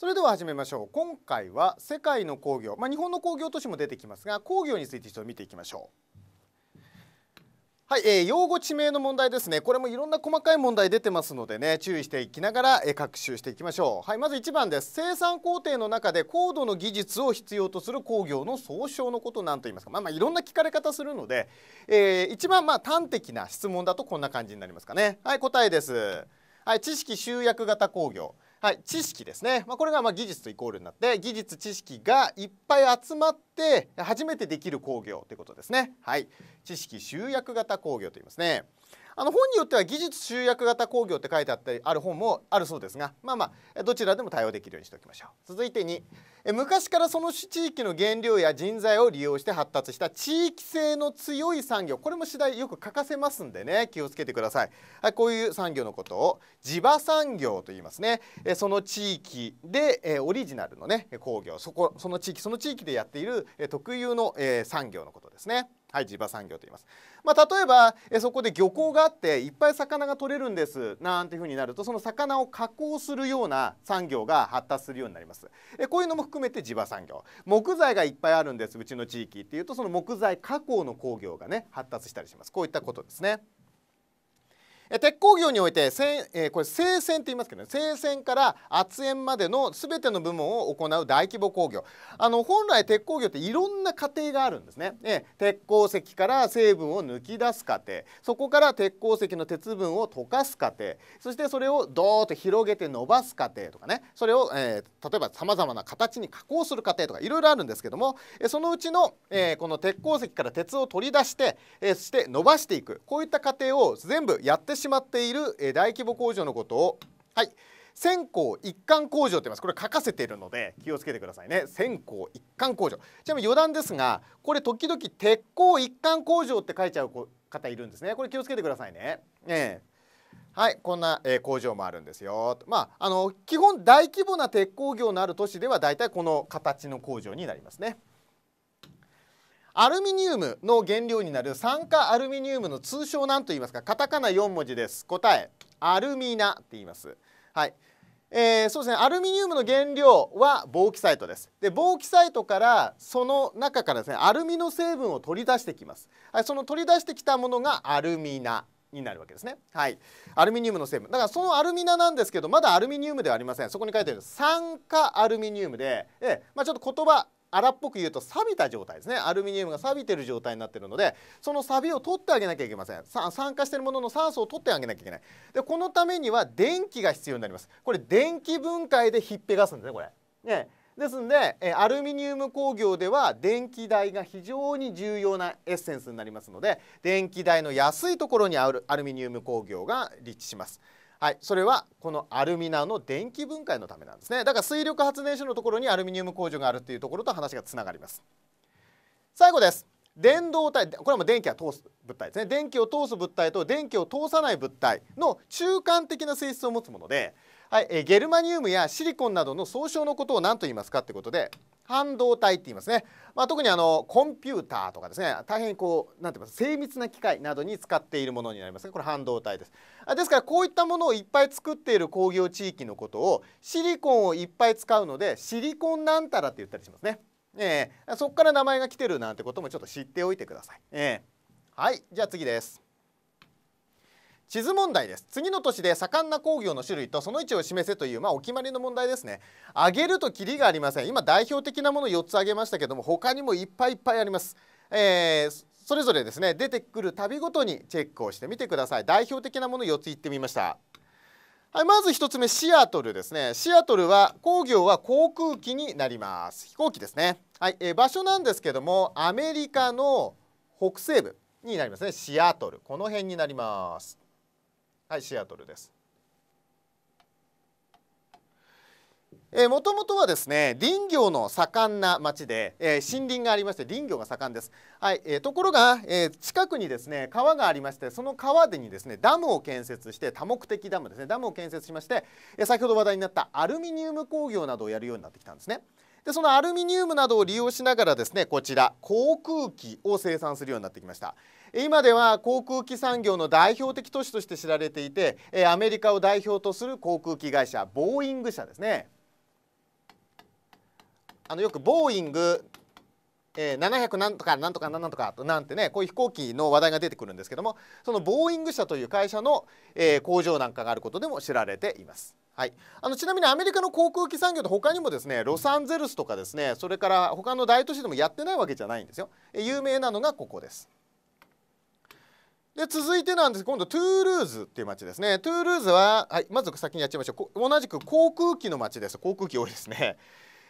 それでは始めましょう今回は世界の工業、まあ、日本の工業都市も出てきますが工業についてっと見ていきましょうはい、えー、用語地名の問題ですねこれもいろんな細かい問題出てますのでね注意していきながら、えー、学習していきましょうはいまず1番です生産工程の中で高度の技術を必要とする工業の総称のこと何と言いますかまあまあいろんな聞かれ方するので、えー、一番まあ端的な質問だとこんな感じになりますかねはい答えですはい知識集約型工業はい、知識ですね、まあ、これがまあ技術とイコールになって技術知識がいっぱい集まって初めてできる工業ということですね。はい、知識集約型工業と言いますね。あの本によっては技術集約型工業って書いてあったりある本もあるそうですがまあまあどちらでも対応できるようにしておきましょう続いて2え昔からその地域の原料や人材を利用して発達した地域性の強い産業これも次第よく欠かせますんでね気をつけてください、はい、こういう産業のことを地場産業と言いますねえその地域でえオリジナルのね工業そこその地域その地域でやっている特有の、え産業のことですねはい、地場産業と言います。まあ、例えばえそこで漁港があっていっぱい魚が取れるんですなんていうふうになるとその魚を加工するような産業が発達するようになります。えこういうのも含めて地場産業木材がいっぱいあるんですうちの地域っていうとその木材加工の工業がね発達したりしますこういったことですね。鉄鋼業において、えー、これ生鮮って言いますけどね生鮮から圧縁までの全ての部門を行う大規模工業あの本来鉄鋼業っていろんな過程があるんですね、え鉄鉱石から成分を抜き出す過程そこから鉄鉱石の鉄分を溶かす過程そしてそれをドーッと広げて伸ばす過程とかねそれを、えー、例えばさまざまな形に加工する過程とかいろいろあるんですけども、えそのうちの、えー、この鉄鉱石から鉄を取り出して、えー、して伸ばしていくこういった過程を全部やってしまっている大規模工場のことをはい線香一貫工場って言いますこれ書かせているので気をつけてくださいね線香一貫工場ちなみに余談ですがこれ時々鉄鋼一貫工場って書いちゃう方いるんですねこれ気をつけてくださいねねはいこんな、え工場もあるんですよまああの基本大規模な鉄鋼業のある都市ではだいたいこの形の工場になりますねアルミニウムの原料になる酸化アルミニウムの通称なんと言いますかカタカナ4文字です答えアルミナって言いますはいえー、そうですねアルミニウムの原料はボーキサイトですでボーキサイトからその中からですねアルミの成分を取り出してきます、はい、その取り出してきたものがアルミナになるわけですねはいアルミニウムの成分だからそのアルミナなんですけどまだアルミニウムではありませんそこに書いてある酸化アルミニウムで、えーまあ、ちょっと言葉荒っぽく言うと錆びた状態ですねアルミニウムが錆びてる状態になってるのでその錆を取ってあげなきゃいけません酸化してるものの酸素を取ってあげなきゃいけないでこのためには電気が必要になりますこれ電気分解でひっぺがすんですねこれ。ねですんでアルミニウム工業では電気代が非常に重要なエッセンスになりますので電気代の安いところにあるアルミニウム工業が立地します。はい、それはこのアルミナの電気分解のためなんですねだから水力発電所のところにアルミニウム工場があるっていうところと話がつながります最後です電動体これも電気が通す物体ですね電気を通す物体と電気を通さない物体の中間的な性質を持つもので、はい、ゲルマニウムやシリコンなどの総称のことを何と言いますかってことで半導体って言いますね、まあ、特にあのコンピューターとかですね大変こう何て言います精密な機械などに使っているものになりますがこれ半導体ですですからこういったものをいっぱい作っている工業地域のことをシリコンをいっぱい使うのでシリコンなんたらって言ったりしますね、えー、そこから名前が来てるなんてこともちょっと知っておいてください、えー、はいじゃあ次です地図問題です次の年で盛んな工業の種類とその位置を示せという、まあ、お決まりの問題ですね挙げるとキリがありません今代表的なもの4つ挙げましたけども他にもいっぱいいっぱいあります、えー、それぞれですね出てくる旅ごとにチェックをしてみてください代表的なもの4つ言ってみましたはい、まず1つ目シアトルですねシアトルは工業は航空機になります飛行機ですねはい、えー、場所なんですけどもアメリカの北西部になりますねシアトルこの辺になりますはいシアトルです。もともとはですね林業の盛んな町で、えー、森林がありまして林業が盛んです、はいえー、ところが、えー、近くにですね川がありましてその川でにですねダムを建設して多目的ダムですねダムを建設しまして、え先ほど話題になったアルミニウム工業などをやるようになってきたんですね。でそのアルミニウムなどを利用しながらですねこちら航空機を生産するようになってきました。今では航空機産業の代表的都市として知られていてアメリカを代表とする航空機会社ボーイング社ですねあのよくボーイングえ700なんとかなんとかなんとかなんてねこういう飛行機の話題が出てくるんですけどもそのボーイング社という会社の、え工場なんかがあることでも知られています。はい、あのちなみにアメリカの航空機産業って他にもですねロサンゼルスとかですねそれから他の大都市でもやってないわけじゃないんですよ。有名なのがここです。で続いてなんです今度トゥールーズっていう街ですねトゥールーズは、はい、まず先にやっちゃいましょう同じく航空機の街です航空機多いですね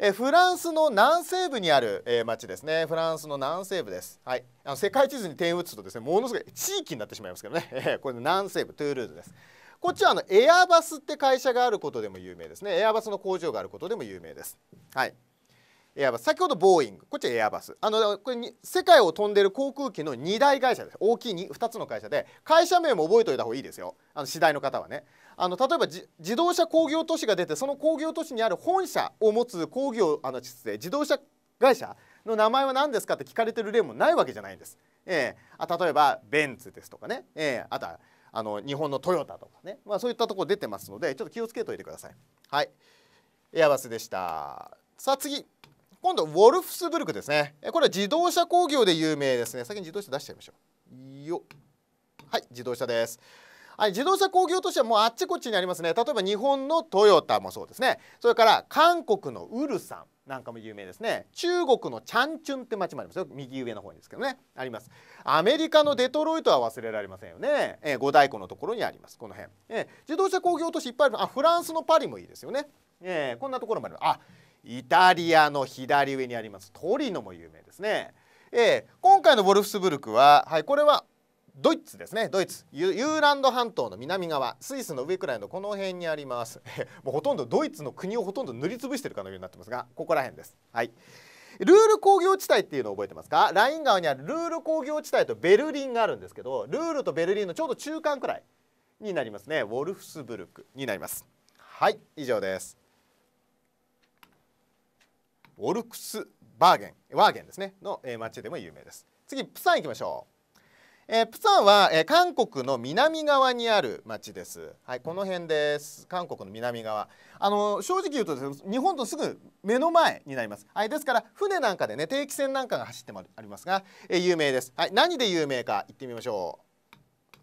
えフランスの南西部にある、えー、町ですねフランスの南西部です、はい、あの世界地図に点を打つとですねものすごい地域になってしまいますけどね、えこれ南西部トゥールーズですこっちはあのエアバスって会社があることでも有名ですねエアバスの工場があることでも有名ですはいエアバス先ほどボーイングこっちはエアバスあのこれに世界を飛んでる航空機の2大会社です大きい 2, 2つの会社で会社名も覚えておいた方がいいですよあの次第の方はねあの例えば自動車工業都市が出てその工業都市にある本社を持つ工業あの自動車会社の名前は何ですかって聞かれてる例もないわけじゃないんです。えー、あ例えばベンツですとかね、えー、あとはあの日本のトヨタとかね、まあ、そういったとこ出てますのでちょっと気をつけておいてください。はいエアバスでしたさあ次今度ウォルフスブルクですねこれは自動車工業で有名ですね先に自動車出しちゃいましょうよはい自動車ですはい、自動車工業としてはもうあっちこっちにありますね例えば日本のトヨタもそうですねそれから韓国のウルサンなんかも有名ですね中国のチャンチュンって町もありますよ右上の方にですけどねありますアメリカのデトロイトは忘れられませんよね、えー、五大湖のところにありますこの辺、えー、自動車工業都市いっぱいあるあフランスのパリもいいですよね、えー、こんなところもありますあイタリアの左上にありますトリノも有名ですね。えー、今回のウォルフスブルクは、はい、これはドイツですねドイツユーランド半島の南側スイスの上くらいのこの辺にありますもうほとんどドイツの国をほとんど塗りつぶしてるかのようになってますがここら辺ですはいルール工業地帯っていうのを覚えてますかライン側にあるルール工業地帯とベルリンがあるんですけどルールとベルリンのちょうど中間くらいになりますねウォルフスブルクになりますはい以上ですウルクスバーゲンワーゲンですねの、え街でも有名です次プサン行きましょう、えー、プサンは、えー、韓国の南側にある町ですはいこの辺です韓国の南側あの正直言うとです、ね、日本とすぐ目の前になりますはいですから船なんかでね定期船なんかが走ってもありますが、え有名ですはい何で有名か行ってみましょう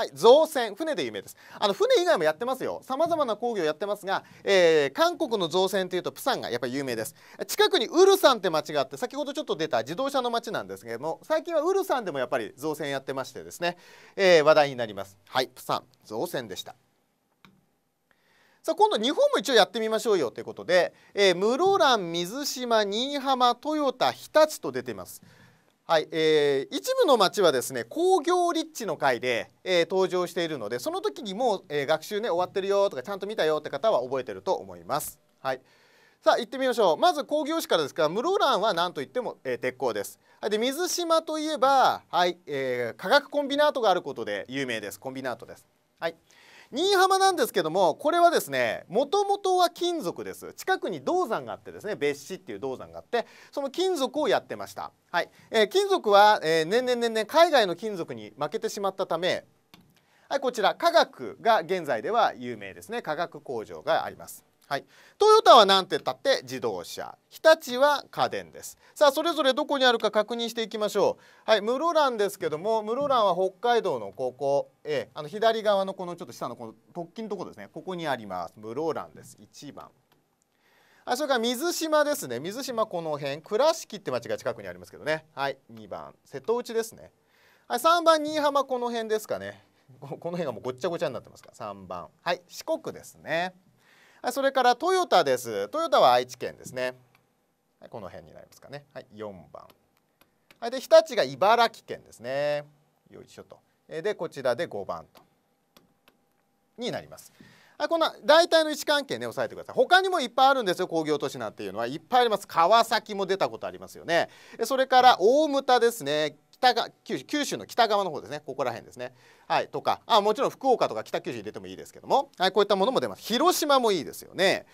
はい、造船船で有名ですあの船以外もやってますよさまざまな工業やってますが、えー、韓国の造船というとプサンがやっぱり有名です近くにウルサンって町があって先ほどちょっと出た自動車の町なんですけども最近はウルサンでもやっぱり造船やってましてですね、えー、話題になりますはいプサン造船でしたさあ今度日本も一応やってみましょうよということで、えー、室蘭水島新居浜豊田日立と出ています。はいえー、一部の町はですね工業立地の回で、えー、登場しているのでその時にもう、えー、学習ね終わってるよとかちゃんと見たよって方は覚えてると思います。はいさあ行ってみましょうまず工業市からですが室蘭は何といっても、えー、鉄鋼です。はい、で水島といえば、はいえー、化学コンビナートがあることで有名ですコンビナートです。はい、新居浜なんですけどもこれはですねもともとは金属です近くに銅山があってですね別紙っていう銅山があってその金属をやってました、はいえー、金属は、えー、年々年々海外の金属に負けてしまったため、はい、こちら化学が現在では有名ですね化学工場がありますはい、トヨタは何て言ったって自動車日立は家電ですさあそれぞれどこにあるか確認していきましょうはい室蘭ですけども室蘭は北海道のここ、えあの左側のこのちょっと下のこの突起のところですねここにあります室蘭です1番あそれから水島ですね水島この辺倉敷って町が近くにありますけどねはい2番瀬戸内ですねはい3番新居浜この辺ですかねこの辺がもうごっちゃごちゃになってますから3番はい四国ですねそれからトヨタです。トヨタは愛知県ですね。はい、この辺になりますかね。はい、4番。はい、で日立が茨城県ですね。よいしょと。でこちらで5番とになります。はい、この大体の位置関係ね押さえてください他にもいっぱいあるんですよ工業都市なんていうのはいっぱいあります川崎も出たことありますよねそれから大牟田ですね北が九州九州の北側の方ですねここら辺ですねはいとかあもちろん福岡とか北九州入れてもいいですけども、はい、こういったものも出ます広島もいいですよね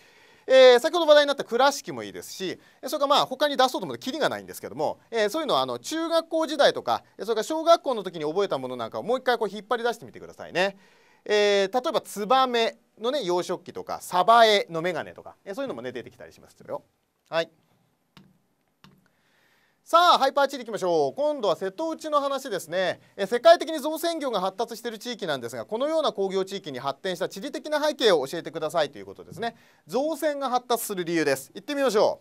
えー、先ほど話題になった倉敷もいいですしそれからまあ他に出そうと思ってきりがないんですけども、えー、そういうのはあの中学校時代とかそれから小学校の時に覚えたものなんかをもう一回こう引っ張り出してみてくださいね。えー、例えばツバメのね養殖器とかサバエのメガネとか、えそういうのもね出てきたりしますよ。はいさあハイパー地理行きましょう今度は瀬戸内の話ですねえ世界的に造船業が発達している地域なんですがこのような工業地域に発展した地理的な背景を教えてくださいということですね造船が発達する理由です行ってみましょ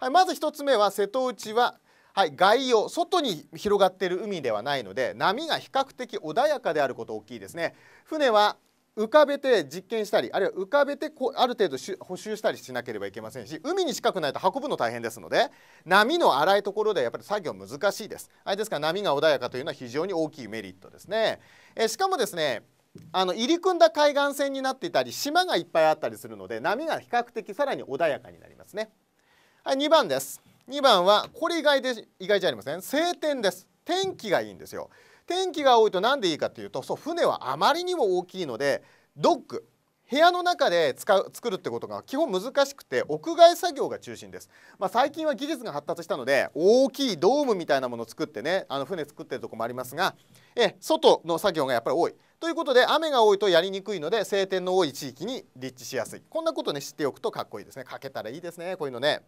う、はい、まず1つ目は瀬戸内ははい、外洋外に広がっている海ではないので波が比較的穏やかであること大きいですね船は浮かべて実験したりあるいは浮かべてこある程度補修したりしなければいけませんし海に近くないと運ぶの大変ですので波の荒いところでやっぱり作業難しいですあれですから波が穏やかというのは非常に大きいメリットですねえしかもですねあの入り組んだ海岸線になっていたり島がいっぱいあったりするので波が比較的さらに穏やかになりますねはい2番です2番はこれ意外で意外じゃありません晴天です天気がいいんですよ天気が多いと何でいいかというとそう船はあまりにも大きいのでドック部屋の中で使う作るってことが基本難しくて屋外作業が中心です、まあ、最近は技術が発達したので大きいドームみたいなものを作ってねあの船作ってるとこもありますがえ外の作業がやっぱり多いということで雨が多いとやりにくいので晴天の多い地域に立地しやすいこんなことね知っておくとかっこいいですねかけたらいいですねこういうのね。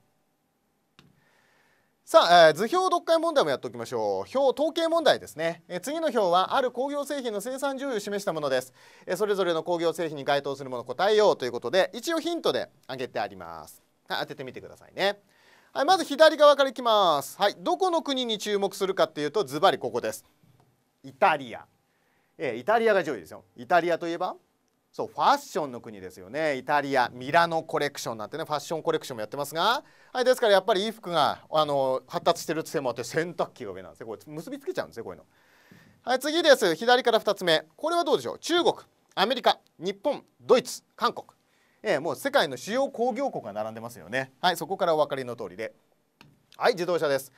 さあ、えー、図表読解問題もやっておきましょう。表統計問題ですね。えー、次の表はある工業製品の生産順位を示したものです、えー、それぞれの工業製品に該当するものを答えようということで、一応ヒントで挙げてあります。はい、当ててみてくださいね。はい、まず左側からいきます。はい、どこの国に注目するかっていうとズバリここです。イタリア。えー、イタリアが上位ですよ。イタリアといえばそうファッションの国ですよねイタリアミラノコレクションなんてねファッションコレクションもやってますが、はい、ですからやっぱり衣服があの発達してるせいもあって洗濯機が上なんですねこれ結びつけちゃうんですねこういうの。はい次です左から2つ目これはどうでしょう中国アメリカ日本ドイツ韓国、えー、もう世界の主要工業国が並んでますよねはいそこからお分かりの通りではい自動車です、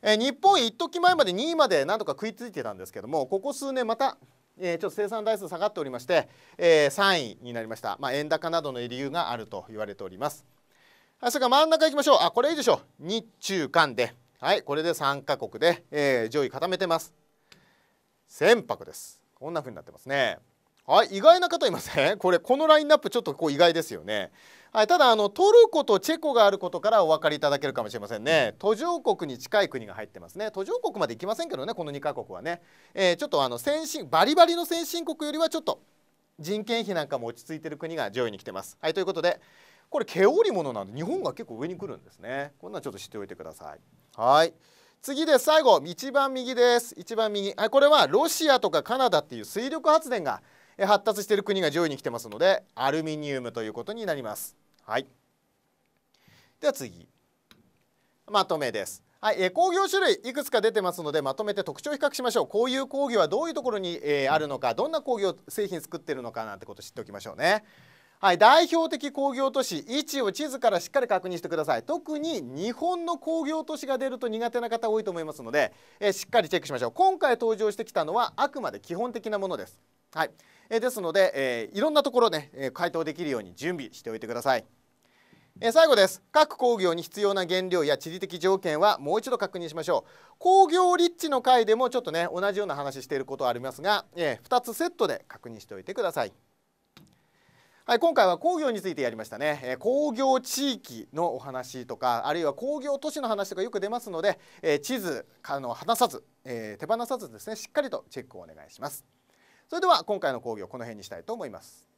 えー、日本一時前まで2位までなんとか食いついてたんですけどもここ数年またえちょっと生産台数下がっておりまして、えー、3位になりました、まあ、円高などの理由があると言われておりますそれから真ん中いきましょうあこれいいでしょう日中韓ではいこれで3カ国で、えー、上位固めてます船舶ですこんな風になってますねはい意外な方いませんこれこのラインナップちょっとこう意外ですよねはい、ただあのトルコとチェコがあることからお分かりいただけるかもしれませんね途上国に近い国が入ってますね途上国まで行きませんけどねこの2カ国はね、えー、ちょっとあの先進バリバリの先進国よりはちょっと人件費なんかも落ち着いてる国が上位に来てます。はいということでこれ毛織物なんで日本が結構上に来るんですねこんなんちょっと知っておいてください。はい次で最後一番右です一番右、はい、これはロシアとかカナダっていう水力発電が発達している国が上位に来てますのでアルミニウムということになります。はい、では次まとめです。はい、え工業種類いくつか出てますのでまとめて特徴比較しましょうこういう工業はどういうところに、えー、あるのかどんな工業製品作ってるのかなんてこと知っておきましょうね。はい、代表的工業都市位置を地図からしっかり確認してください特に日本の工業都市が出ると苦手な方多いと思いますので、えー、しっかりチェックしましょう今回登場してきたのはあくまで基本的なものです、はい、えー、ですので、えー、いろんなところね、えー、回答できるように準備しておいてください。え最後です各工業に必要な原料や地理的条件はもう一度確認しましょう工業立地の回でもちょっとね同じような話していることはありますが、え2つセットで確認しておいてください。はい、今回は工業についてやりましたね、え工業地域のお話とかあるいは工業都市の話とかよく出ますので、え地図あの離さず、え手放さずですねしっかりとチェックをお願いします。それでは今回の講義をこの辺にしたいと思います。